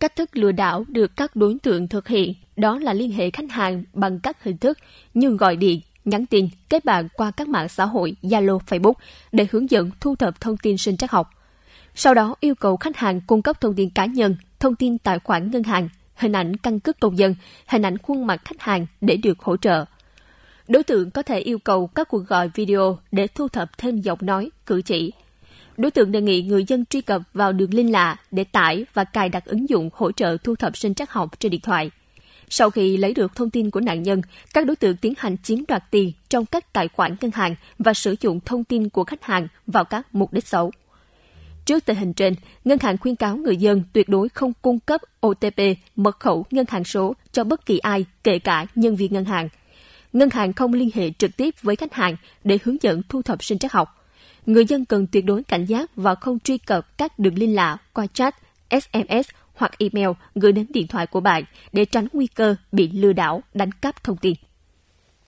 Cách thức lừa đảo được các đối tượng thực hiện đó là liên hệ khách hàng bằng các hình thức như gọi điện, nhắn tin, kết bạn qua các mạng xã hội Zalo, Facebook để hướng dẫn thu thập thông tin sinh trắc học. Sau đó yêu cầu khách hàng cung cấp thông tin cá nhân, thông tin tài khoản ngân hàng, hình ảnh căn cước công dân, hình ảnh khuôn mặt khách hàng để được hỗ trợ. Đối tượng có thể yêu cầu các cuộc gọi video để thu thập thêm giọng nói, cử chỉ, đối tượng đề nghị người dân truy cập vào đường link lạ để tải và cài đặt ứng dụng hỗ trợ thu thập sinh trắc học trên điện thoại. Sau khi lấy được thông tin của nạn nhân, các đối tượng tiến hành chiếm đoạt tiền trong các tài khoản ngân hàng và sử dụng thông tin của khách hàng vào các mục đích xấu. Trước tình hình trên, ngân hàng khuyên cáo người dân tuyệt đối không cung cấp OTP, mật khẩu ngân hàng số cho bất kỳ ai, kể cả nhân viên ngân hàng. Ngân hàng không liên hệ trực tiếp với khách hàng để hướng dẫn thu thập sinh trắc học người dân cần tuyệt đối cảnh giác và không truy cập các đường liên lạ qua chat, SMS hoặc email gửi đến điện thoại của bạn để tránh nguy cơ bị lừa đảo, đánh cắp thông tin.